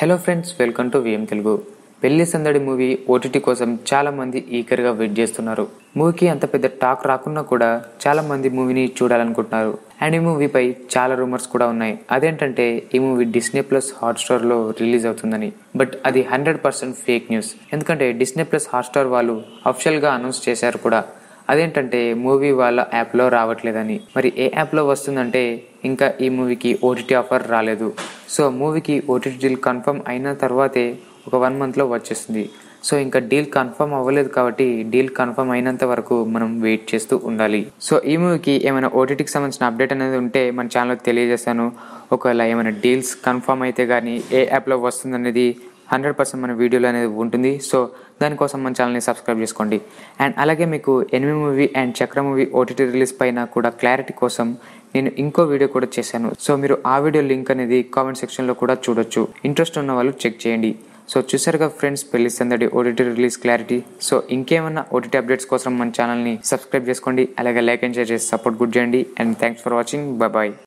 hello friends welcome to VM Telugu Pelli Sandadi movie OTT కోసం చాలా మంది ఈగర్గా వెయిట్ చేస్తున్నారు మూవీకి అంత పెద్ద టాక్ రాకున్నా కూడా చాలా మంది మూవీని చూడాలనుకుంటున్నారు అండ్ ఈ మూవీపై చాలా రూమర్స్ కూడా ఉన్నాయి అదేంటంటే ఈ మూవీ డిస్నీ ప్లస్ హాట్స్టార్ లో రిలీజ్ అవుతుందని బట్ అది హండ్రెడ్ పర్సెంట్ ఫేక్ న్యూస్ ఎందుకంటే డిస్నీ ప్లస్ హాట్స్టార్ వాళ్ళు అఫిషియల్ గా అనౌన్స్ చేశారు కూడా అదేంటంటే మూవీ వాళ్ళ యాప్లో రావట్లేదని మరి ఏ యాప్లో వస్తుందంటే ఇంకా ఈ మూవీకి ఓటీటీ ఆఫర్ రాలేదు సో మూవీకి ఓటీటీ డీల్ కన్ఫర్మ్ అయిన తర్వాతే ఒక వన్ మంత్లో వచ్చేస్తుంది సో ఇంకా డీల్ కన్ఫర్మ్ అవ్వలేదు కాబట్టి డీల్ కన్ఫర్మ్ అయినంత వరకు మనం వెయిట్ చేస్తూ ఉండాలి సో ఈ మూవీకి ఏమైనా ఓటీటీకి సంబంధించిన అప్డేట్ అనేది ఉంటే మన ఛానల్లో తెలియజేస్తాను ఒకవేళ ఏమైనా డీల్స్ కన్ఫర్మ్ అయితే కానీ ఏ యాప్లో వస్తుందనేది హండ్రెడ్ పర్సెంట్ మన వీడియోలో అనేది ఉంటుంది సో దానికోసం మన ఛానల్ని సబ్స్క్రైబ్ చేసుకోండి అండ్ అలాగే మీకు enemy movie and Chakra movie OTT release పైన కూడా క్లారిటీ కోసం నేను ఇంకో వీడియో కూడా చేశాను సో మీరు ఆ వీడియో లింక్ అనేది కామెంట్ సెక్షన్లో కూడా చూడొచ్చు ఇంట్రెస్ట్ ఉన్న వాళ్ళు చెక్ చేయండి సో చూసారుగా friends Pelli Sandadi OTT release clarity so ఇంకేమన్నా ఓటీటీ అప్డేట్స్ కోసం మన ఛానల్ని సబ్స్క్రైబ్ చేసుకోండి అలాగే లైక్ అండ్ షేర్ చేసి సపోర్ట్ గుడ్ చేయండి and thanks for watching bye